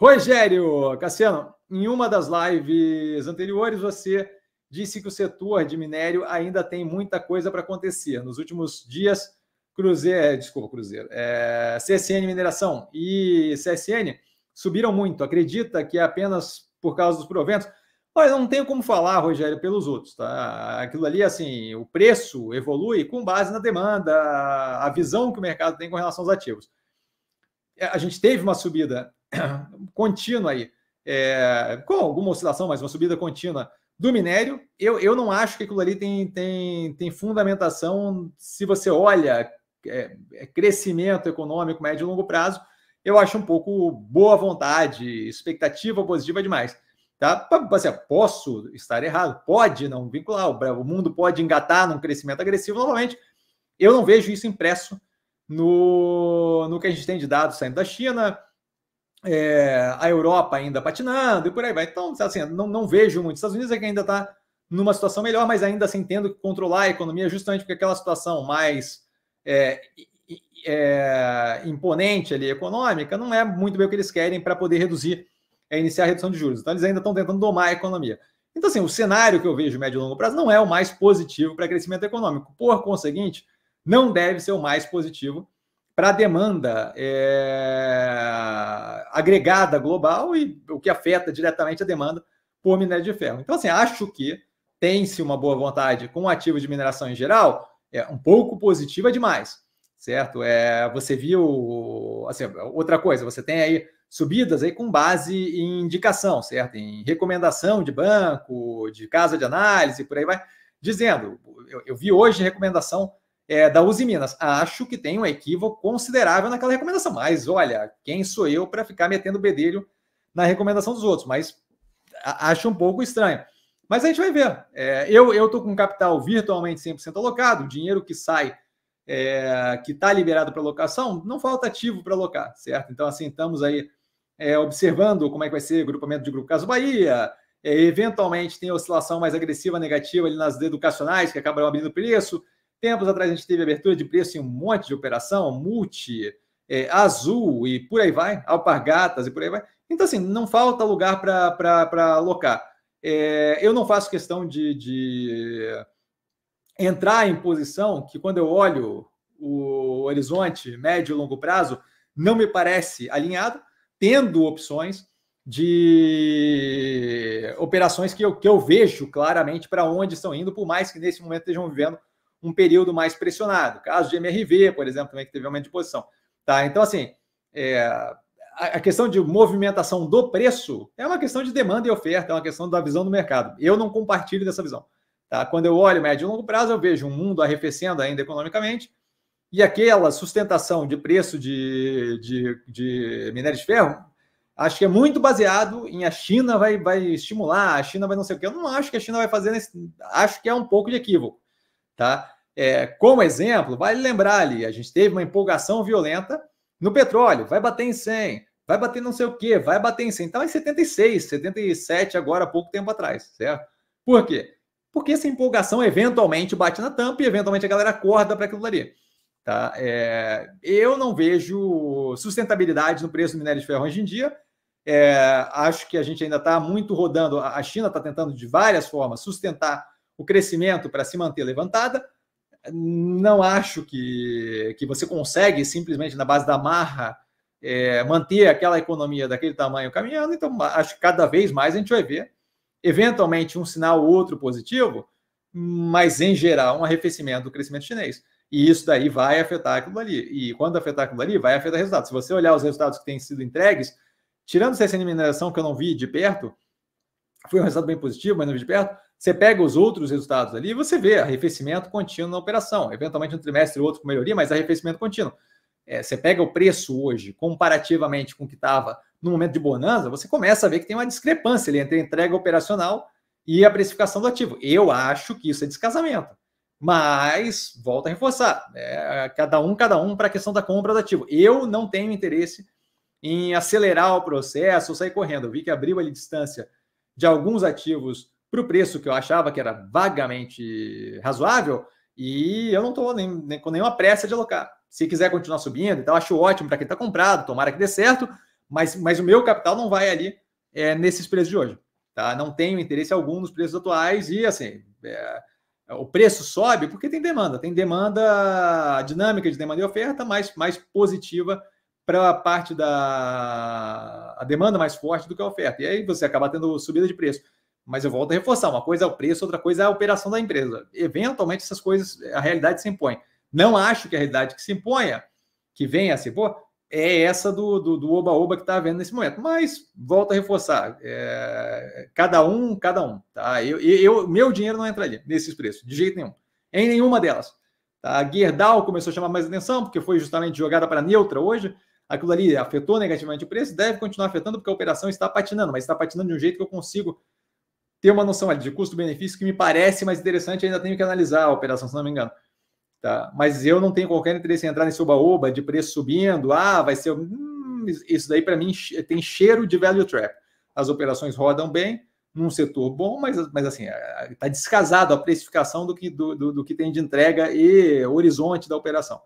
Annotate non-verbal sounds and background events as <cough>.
Rogério, Cassiano, em uma das lives anteriores você disse que o setor de minério ainda tem muita coisa para acontecer. Nos últimos dias, Cruzeiro, é, desculpa, Cruzeiro, é, CSN Mineração e CSN subiram muito. Acredita que é apenas por causa dos proventos? Mas não tenho como falar, Rogério, pelos outros, tá? Aquilo ali, assim, o preço evolui com base na demanda, a visão que o mercado tem com relação aos ativos. É, a gente teve uma subida <coughs> contínua aí, é, com alguma oscilação, mas uma subida contínua do minério, eu, eu não acho que aquilo ali tem, tem, tem fundamentação. Se você olha é, é crescimento econômico médio e longo prazo, eu acho um pouco boa vontade, expectativa positiva demais. Tá? Assim, posso estar errado, pode não vincular, o mundo pode engatar num crescimento agressivo novamente. Eu não vejo isso impresso no, no que a gente tem de dados saindo da China, é, a Europa ainda patinando e por aí vai. Então, assim, não, não vejo muito. Estados Unidos é que ainda está numa situação melhor, mas ainda assim tendo que controlar a economia justamente porque aquela situação mais é, é, imponente ali, econômica, não é muito bem o que eles querem para poder reduzir, é, iniciar a redução de juros. Então, eles ainda estão tentando domar a economia. Então, assim, o cenário que eu vejo médio e longo prazo não é o mais positivo para crescimento econômico. Por conseguinte, não deve ser o mais positivo para a demanda é, agregada global e o que afeta diretamente a demanda por minério de ferro. Então, assim, acho que tem-se uma boa vontade com o ativo de mineração em geral, é um pouco positiva demais, certo? É, você viu, assim, outra coisa, você tem aí subidas aí com base em indicação, certo? Em recomendação de banco, de casa de análise, por aí vai, dizendo, eu, eu vi hoje recomendação é, da Uzi Minas. Acho que tem um equívoco considerável naquela recomendação, mas olha, quem sou eu para ficar metendo o bedelho na recomendação dos outros? Mas acho um pouco estranho. Mas a gente vai ver. É, eu estou com capital virtualmente 100% alocado, o dinheiro que sai, é, que está liberado para locação, não falta ativo para alocar, certo? Então, assim, estamos aí é, observando como é que vai ser o grupamento de Grupo Caso Bahia, é, eventualmente tem oscilação mais agressiva, negativa ali nas educacionais, que acabam abrindo preço, Tempos atrás a gente teve abertura de preço em um monte de operação, multi, é, azul e por aí vai, alpargatas e por aí vai. Então, assim, não falta lugar para alocar. É, eu não faço questão de, de, entrar em posição que, quando eu olho o horizonte médio e longo prazo, não me parece alinhado, tendo opções de operações que eu, que eu vejo claramente para onde estão indo, por mais que nesse momento estejam vivendo um período mais pressionado. Caso de MRV, por exemplo, também que teve aumento de posição. Tá? Então, assim, é, a questão de movimentação do preço é uma questão de demanda e oferta, é uma questão da visão do mercado. Eu não compartilho dessa visão. Tá? Quando eu olho médio e longo prazo, eu vejo um mundo arrefecendo ainda economicamente e aquela sustentação de preço de, de, de minério de ferro, acho que é muito baseado em a China vai, vai estimular, a China vai não sei o quê. Eu não acho que a China vai fazer, nesse, acho que é um pouco de equívoco. Tá? É, como exemplo, vale lembrar ali, a gente teve uma empolgação violenta no petróleo, vai bater em 100, vai bater não sei o que vai bater em 100, então é em 76, 77 agora, há pouco tempo atrás, certo? Por quê? Porque essa empolgação eventualmente bate na tampa e eventualmente a galera acorda para aquilo ali. Tá? É, eu não vejo sustentabilidade no preço do minério de ferro hoje em dia. É, acho que a gente ainda está muito rodando. A China está tentando de várias formas sustentar o crescimento para se manter levantada. Não acho que, que você consegue simplesmente na base da marra é, manter aquela economia daquele tamanho caminhando. Então, acho que cada vez mais a gente vai ver, eventualmente, um sinal ou outro positivo, mas em geral, um arrefecimento do crescimento chinês. E isso daí vai afetar aquilo ali. E quando afetar aquilo ali, vai afetar resultados. Se você olhar os resultados que têm sido entregues, tirando essa Mineração, que eu não vi de perto, foi um resultado bem positivo, mas não vi de perto. Você pega os outros resultados ali e você vê arrefecimento contínuo na operação. Eventualmente um trimestre ou outro com melhoria, mas arrefecimento contínuo. É, você pega o preço hoje comparativamente com o que estava no momento de bonança, você começa a ver que tem uma discrepância ali entre a entrega operacional e a precificação do ativo. Eu acho que isso é descasamento. Mas, volta a reforçar, é, cada um, cada um para a questão da compra do ativo. Eu não tenho interesse em acelerar o processo ou sair correndo. Eu vi que abriu ali distância de alguns ativos para o preço que eu achava que era vagamente razoável, e eu não estou nem, nem, com nenhuma pressa de alocar. Se quiser continuar subindo, então acho ótimo para quem está comprado, tomara que dê certo, mas, mas o meu capital não vai ali é, nesses preços de hoje. Tá? Não tenho interesse algum nos preços atuais e assim. É, o preço sobe porque tem demanda, tem demanda dinâmica de demanda e oferta mais, mais positiva para a parte da a demanda mais forte do que a oferta. E aí você acaba tendo subida de preço. Mas eu volto a reforçar: uma coisa é o preço, outra coisa é a operação da empresa. Eventualmente, essas coisas, a realidade se impõe. Não acho que a realidade que se imponha, que venha a se impor, é essa do, do, do oba-oba que está havendo nesse momento. Mas, volto a reforçar, é, cada um, cada um. Tá? Eu, eu, meu dinheiro não entra ali nesses preços, de jeito nenhum. Em nenhuma delas. Tá? A Gerdau começou a chamar mais atenção, porque foi justamente jogada para neutra hoje. Aquilo ali afetou negativamente o preço, deve continuar afetando, porque a operação está patinando, mas está patinando de um jeito que eu consigo tem uma noção ali de custo-benefício que me parece mais interessante, ainda tenho que analisar a operação, se não me engano. Tá? Mas eu não tenho qualquer interesse em entrar nesse oba-oba de preço subindo, ah, vai ser... Hum, isso daí, para mim, tem cheiro de value trap. As operações rodam bem, num setor bom, mas, mas assim, está é, é, descasado a precificação do que, do, do, do que tem de entrega e horizonte da operação.